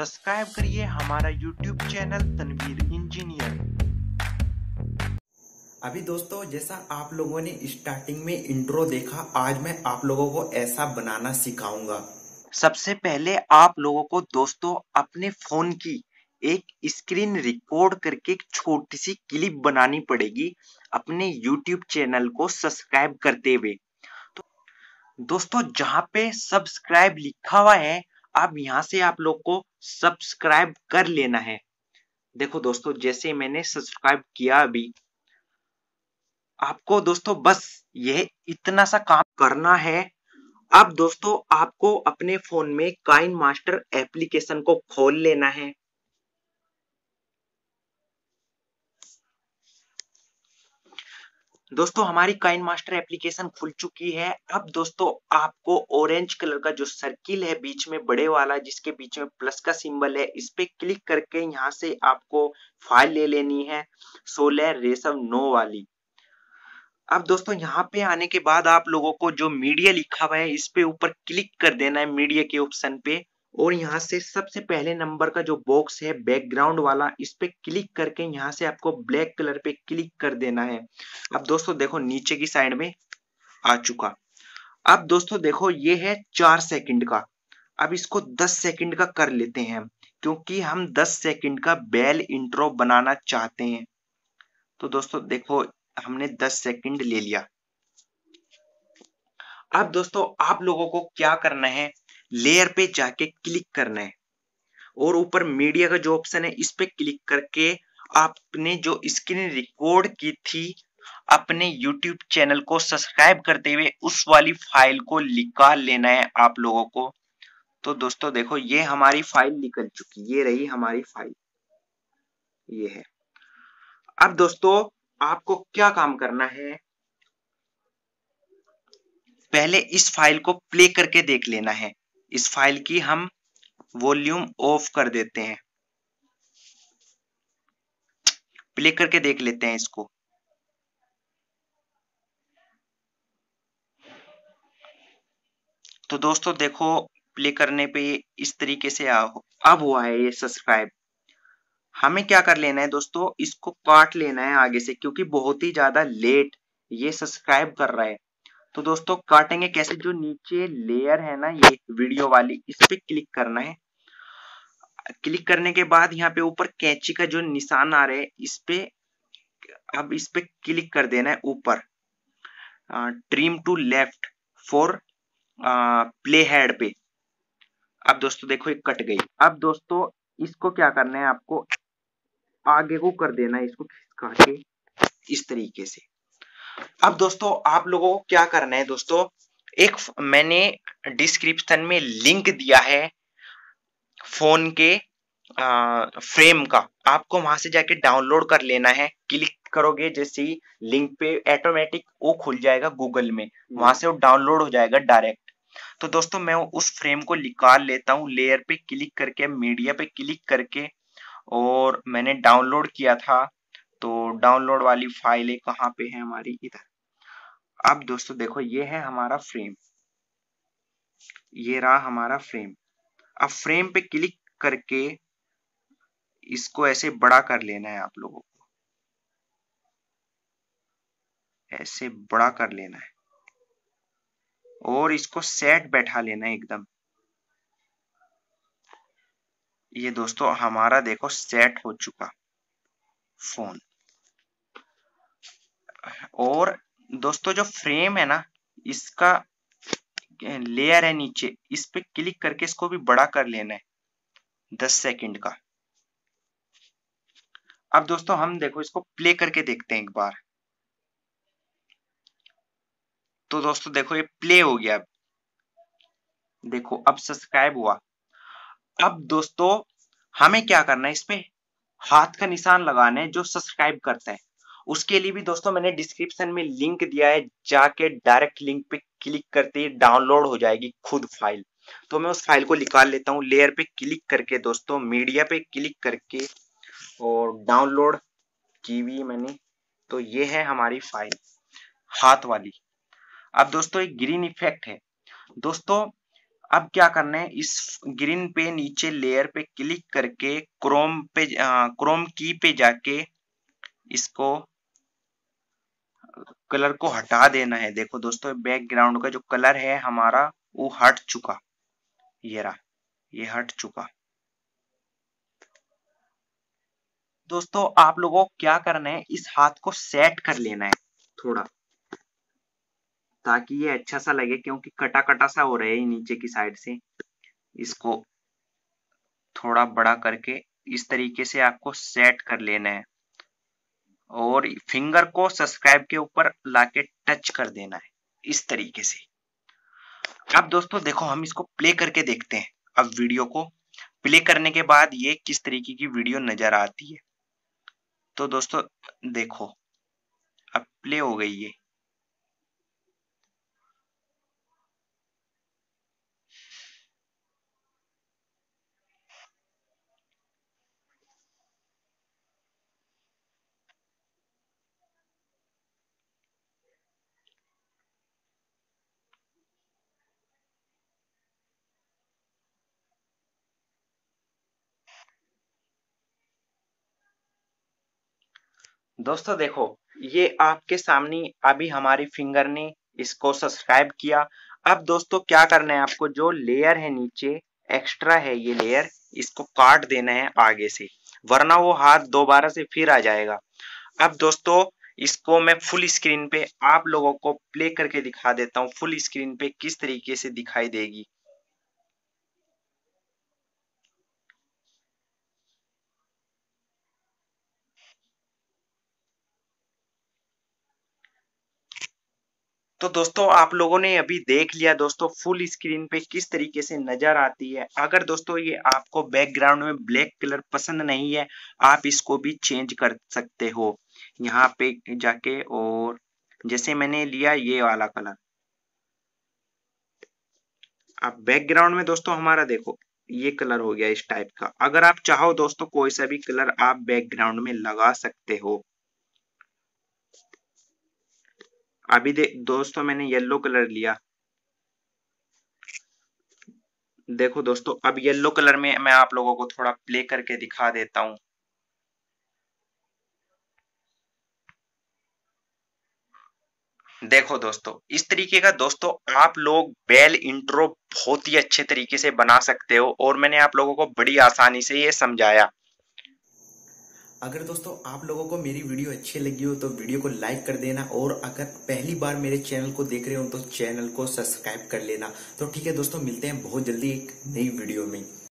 subscribe करिए हमारा YouTube channel Tanveer engineer अभी दोस्तों जैसा आप लोगों ने स्टार्टिंग में इंट्रो देखा आज मैं आप लोगों को ऐसा बनाना सिखाऊंगा सबसे पहले आप लोगों को दोस्तों अपने फोन की एक स्क्रीन रिकॉर्ड करके एक छोटी सी क्लिप बनानी पड़ेगी अपने यूट्यूब चैनल को सब्सक्राइब करते हुए तो दोस्तों जहाँ पे सब्सक्राइब लिखा हुआ है अब यहाँ से आप लोग को सब्सक्राइब कर लेना है देखो दोस्तों जैसे मैंने सब्सक्राइब किया अभी आपको दोस्तों बस यह इतना सा काम करना है अब दोस्तों आपको अपने फोन में काइन मास्टर एप्लीकेशन को खोल लेना है दोस्तों हमारी काइन मास्टर एप्लीकेशन खुल चुकी है अब दोस्तों आपको ऑरेंज कलर का जो सर्किल है बीच में बड़े वाला जिसके बीच में प्लस का सिंबल है इस पे क्लिक करके यहाँ से आपको फाइल ले लेनी है सोलह रेसम नो वाली अब दोस्तों यहाँ पे आने के बाद आप लोगों को जो मीडिया लिखा हुआ है इस पे ऊपर क्लिक कर देना है मीडिया के ऑप्शन पे और यहाँ से सबसे पहले नंबर का जो बॉक्स है बैकग्राउंड वाला इस पे क्लिक करके यहाँ से आपको ब्लैक कलर पे क्लिक कर देना है अब दोस्तों देखो नीचे की साइड में आ चुका अब दोस्तों देखो ये है चार सेकंड का अब इसको दस सेकंड का कर लेते हैं क्योंकि हम दस सेकंड का बेल इंट्रो बनाना चाहते हैं तो दोस्तों देखो हमने दस सेकेंड ले लिया अब दोस्तों आप लोगों को क्या करना है लेयर पे जाके क्लिक करना है और ऊपर मीडिया का जो ऑप्शन है इस पे क्लिक करके आपने जो स्क्रीन रिकॉर्ड की थी अपने YouTube चैनल को सब्सक्राइब करते हुए उस वाली फाइल को निकाल लेना है आप लोगों को तो दोस्तों देखो ये हमारी फाइल निकल चुकी ये रही हमारी फाइल ये है अब दोस्तों आपको क्या काम करना है पहले इस फाइल को प्ले करके देख लेना है इस फाइल की हम वॉल्यूम ऑफ कर देते हैं प्ले करके देख लेते हैं इसको तो दोस्तों देखो प्ले करने पे इस तरीके से अब हुआ है ये सब्सक्राइब हमें क्या कर लेना है दोस्तों इसको काट लेना है आगे से क्योंकि बहुत ही ज्यादा लेट ये सब्सक्राइब कर रहा है तो दोस्तों काटेंगे कैसे जो नीचे लेयर है ना ये वीडियो वाली इस पे क्लिक करना है क्लिक करने के बाद यहाँ पे ऊपर कैची का जो निशान आ रहा है इस पे अब इस पे क्लिक कर देना है ऊपर trim to left for play head पे अब दोस्तों देखो ये कट गई अब दोस्तों इसको क्या करना है आपको आगे को कर देना है इसको के इस तरीके से अब दोस्तों आप लोगों को क्या करना है दोस्तों एक मैंने डिस्क्रिप्शन में लिंक दिया है फोन के आ, फ्रेम का आपको वहां से जाके डाउनलोड कर लेना है क्लिक करोगे जैसे ही लिंक पे ऑटोमेटिक वो खुल जाएगा गूगल में वहां से वो डाउनलोड हो जाएगा डायरेक्ट तो दोस्तों मैं उस फ्रेम को निकाल लेता हूँ लेयर पे क्लिक करके मीडिया पे क्लिक करके और मैंने डाउनलोड किया था तो डाउनलोड वाली फाइलें कहाँ पे है हमारी इधर अब दोस्तों देखो ये है हमारा फ्रेम ये रहा हमारा फ्रेम अब फ्रेम पे क्लिक करके इसको ऐसे बड़ा कर लेना है आप लोगों को ऐसे बड़ा कर लेना है और इसको सेट बैठा लेना है एकदम ये दोस्तों हमारा देखो सेट हो चुका फोन और दोस्तों जो फ्रेम है ना इसका लेयर है नीचे इस पे क्लिक करके इसको भी बड़ा कर लेना है दस सेकंड का अब दोस्तों हम देखो इसको प्ले करके देखते हैं एक बार तो दोस्तों देखो ये प्ले हो गया अब देखो अब सब्सक्राइब हुआ अब दोस्तों हमें क्या करना है इसमें हाथ का निशान लगाना है जो सब्सक्राइब करता है उसके लिए भी दोस्तों मैंने डिस्क्रिप्शन में लिंक दिया है जाके डायरेक्ट लिंक पे क्लिक करते ही डाउनलोड हो जाएगी खुद फाइल तो मैं उस फाइल को निकाल लेता हूँ लेयर पे क्लिक करके दोस्तों मीडिया पे क्लिक करके और डाउनलोड की हुई मैंने तो ये है हमारी फाइल हाथ वाली अब दोस्तों एक ग्रीन इफेक्ट है दोस्तों अब क्या करना है इस ग्रीन पे नीचे लेयर पे क्लिक करके क्रोम पे क्रोम की पे जाके इसको कलर को हटा देना है देखो दोस्तों बैकग्राउंड का जो कलर है हमारा वो हट चुका ये रहा ये हट चुका दोस्तों आप लोगों को क्या करना है इस हाथ को सेट कर लेना है थोड़ा ताकि ये अच्छा सा लगे क्योंकि कटा कटा सा हो रहा है नीचे की साइड से इसको थोड़ा बड़ा करके इस तरीके से आपको सेट कर लेना है और फिंगर को सब्सक्राइब के ऊपर लाके टच कर देना है इस तरीके से अब दोस्तों देखो हम इसको प्ले करके देखते हैं अब वीडियो को प्ले करने के बाद ये किस तरीके की वीडियो नजर आती है तो दोस्तों देखो अब प्ले हो गई ये दोस्तों देखो ये आपके सामने अभी हमारी फिंगर ने इसको सब्सक्राइब किया अब दोस्तों क्या करना है आपको जो लेयर है नीचे एक्स्ट्रा है ये लेयर इसको काट देना है आगे से वरना वो हाथ दोबारा से फिर आ जाएगा अब दोस्तों इसको मैं फुल स्क्रीन पे आप लोगों को प्ले करके दिखा देता हूँ फुल स्क्रीन पे किस तरीके से दिखाई देगी तो दोस्तों आप लोगों ने अभी देख लिया दोस्तों फुल स्क्रीन पे किस तरीके से नजर आती है अगर दोस्तों ये आपको बैकग्राउंड में ब्लैक कलर पसंद नहीं है आप इसको भी चेंज कर सकते हो यहाँ पे जाके और जैसे मैंने लिया ये वाला कलर आप बैकग्राउंड में दोस्तों हमारा देखो ये कलर हो गया इस टाइप का अगर आप चाहो दोस्तों कोई सा भी कलर आप बैकग्राउंड में लगा सकते हो अभी दे दोस्तों तो मैंने येलो कलर लिया देखो दोस्तों अब येलो कलर में मैं आप लोगों को थोड़ा प्ले करके दिखा देता हूं देखो दोस्तों इस तरीके का दोस्तों आप लोग बेल इंट्रो बहुत ही अच्छे तरीके से बना सकते हो और मैंने आप लोगों को बड़ी आसानी से ये समझाया अगर दोस्तों आप लोगों को मेरी वीडियो अच्छी लगी हो तो वीडियो को लाइक कर देना और अगर पहली बार मेरे चैनल को देख रहे हो तो चैनल को सब्सक्राइब कर लेना तो ठीक है दोस्तों मिलते हैं बहुत जल्दी एक नई वीडियो में